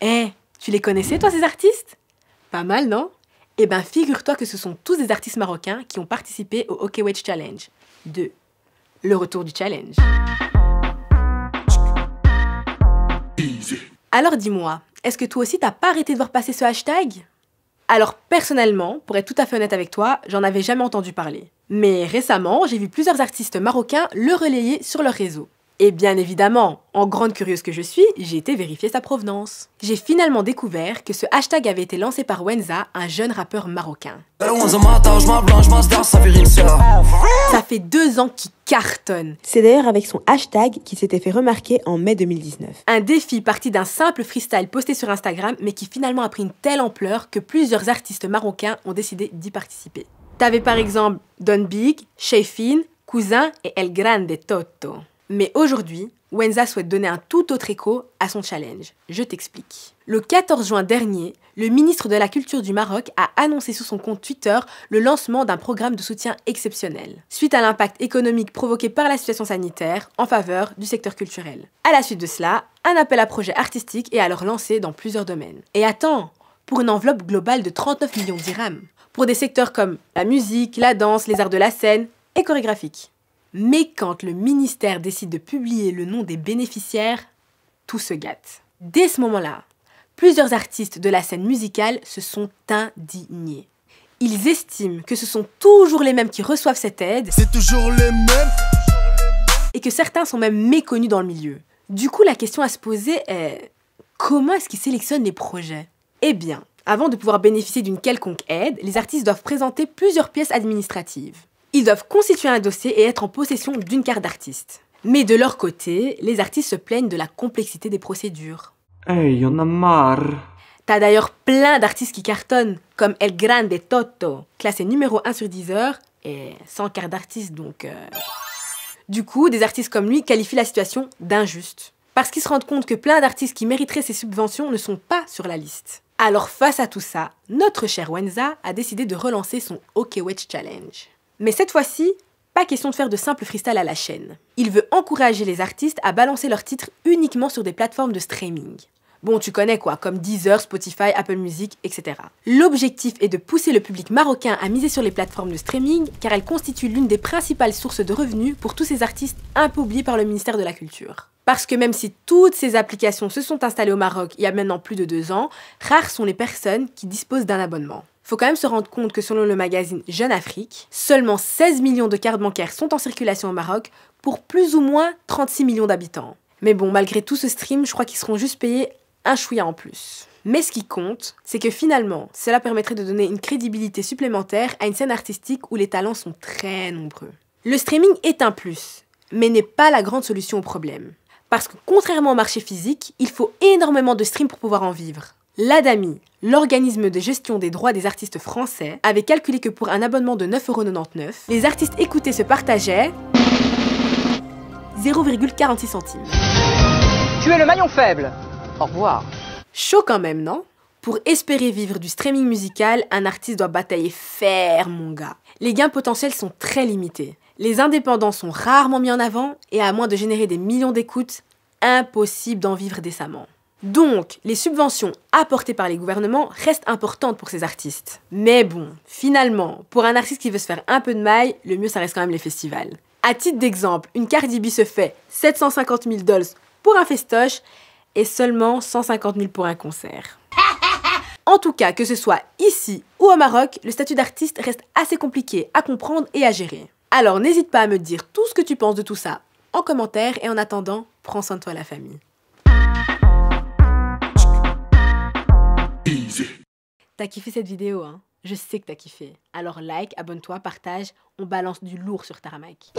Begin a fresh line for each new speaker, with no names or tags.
Eh, tu les connaissais toi ces artistes Pas mal, non Eh ben figure-toi que ce sont tous des artistes marocains qui ont participé au Hockey Wedge Challenge 2. Le retour du challenge. Alors dis-moi, est-ce que toi aussi t'as pas arrêté de voir passer ce hashtag alors personnellement, pour être tout à fait honnête avec toi, j'en avais jamais entendu parler. Mais récemment, j'ai vu plusieurs artistes marocains le relayer sur leur réseau. Et bien évidemment, en grande curieuse que je suis, j'ai été vérifier sa provenance. J'ai finalement découvert que ce hashtag avait été lancé par Wenza, un jeune rappeur marocain. Ça fait deux ans qu'il cartonne. C'est d'ailleurs avec son hashtag qu'il s'était fait remarquer en mai 2019. Un défi parti d'un simple freestyle posté sur Instagram, mais qui finalement a pris une telle ampleur que plusieurs artistes marocains ont décidé d'y participer. T'avais par exemple Don Big, Sheyfin, Cousin et El Grande Toto. Mais aujourd'hui, Wenza souhaite donner un tout autre écho à son challenge. Je t'explique. Le 14 juin dernier, le ministre de la Culture du Maroc a annoncé sous son compte Twitter le lancement d'un programme de soutien exceptionnel, suite à l'impact économique provoqué par la situation sanitaire en faveur du secteur culturel. À la suite de cela, un appel à projets artistiques est alors lancé dans plusieurs domaines. Et attends, pour une enveloppe globale de 39 millions d'irams, pour des secteurs comme la musique, la danse, les arts de la scène et chorégraphique. Mais quand le ministère décide de publier le nom des bénéficiaires, tout se gâte. Dès ce moment-là, plusieurs artistes de la scène musicale se sont indignés. Ils estiment que ce sont toujours les mêmes qui reçoivent cette aide. C'est toujours les mêmes Et que certains sont même méconnus dans le milieu. Du coup, la question à se poser est comment est-ce qu'ils sélectionnent les projets Eh bien, avant de pouvoir bénéficier d'une quelconque aide, les artistes doivent présenter plusieurs pièces administratives. Ils doivent constituer un dossier et être en possession d'une carte d'artiste. Mais de leur côté, les artistes se plaignent de la complexité des procédures. Eh, hey, y'en a marre T'as d'ailleurs plein d'artistes qui cartonnent, comme El Grande Toto, classé numéro 1 sur heures et sans carte d'artiste donc... Euh. Du coup, des artistes comme lui qualifient la situation d'injuste. Parce qu'ils se rendent compte que plein d'artistes qui mériteraient ces subventions ne sont pas sur la liste. Alors face à tout ça, notre cher Wenza a décidé de relancer son OK Wedge Challenge. Mais cette fois-ci, pas question de faire de simples freestyles à la chaîne. Il veut encourager les artistes à balancer leurs titres uniquement sur des plateformes de streaming. Bon, tu connais quoi, comme Deezer, Spotify, Apple Music, etc. L'objectif est de pousser le public marocain à miser sur les plateformes de streaming, car elles constituent l'une des principales sources de revenus pour tous ces artistes un par le ministère de la Culture. Parce que même si toutes ces applications se sont installées au Maroc il y a maintenant plus de deux ans, rares sont les personnes qui disposent d'un abonnement faut quand même se rendre compte que selon le magazine Jeune Afrique, seulement 16 millions de cartes bancaires sont en circulation au Maroc pour plus ou moins 36 millions d'habitants. Mais bon, malgré tout ce stream, je crois qu'ils seront juste payés un chouïa en plus. Mais ce qui compte, c'est que finalement, cela permettrait de donner une crédibilité supplémentaire à une scène artistique où les talents sont très nombreux. Le streaming est un plus, mais n'est pas la grande solution au problème. Parce que contrairement au marché physique, il faut énormément de streams pour pouvoir en vivre. L'ADAMI, l'organisme de gestion des droits des artistes français, avait calculé que pour un abonnement de 9,99€, les artistes écoutés se partageaient 0,46 centimes. Tu es le maillon faible. Au revoir. Chaud quand même, non pour espérer vivre du streaming musical, un artiste doit batailler ferme mon gars. Les gains potentiels sont très limités. Les indépendants sont rarement mis en avant et à moins de générer des millions d'écoutes, impossible d'en vivre décemment. Donc, les subventions apportées par les gouvernements restent importantes pour ces artistes. Mais bon, finalement, pour un artiste qui veut se faire un peu de maille, le mieux ça reste quand même les festivals. À titre d'exemple, une Cardi B se fait 750 000 dollars pour un festoche et seulement 150 000 pour un concert. En tout cas, que ce soit ici ou au Maroc, le statut d'artiste reste assez compliqué à comprendre et à gérer. Alors n'hésite pas à me dire tout ce que tu penses de tout ça en commentaire et en attendant, prends soin de toi la famille. T'as kiffé cette vidéo, hein Je sais que t'as kiffé. Alors like, abonne-toi, partage, on balance du lourd sur Tarmac.